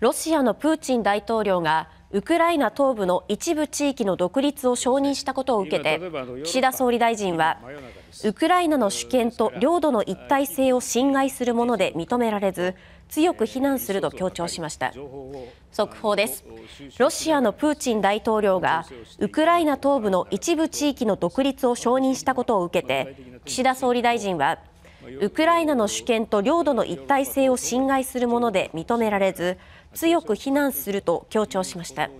ロシアのプーチン大統領がウクライナ東部の一部地域の独立を承認したことを受けて岸田総理大臣はウクライナの主権と領土の一体性を侵害するもので認められず強く非難すると強調しました速報ですロシアのプーチン大統領がウクライナ東部の一部地域の独立を承認したことを受けて岸田総理大臣はウクライナの主権と領土の一体性を侵害するもので認められず強く非難すると強調しました。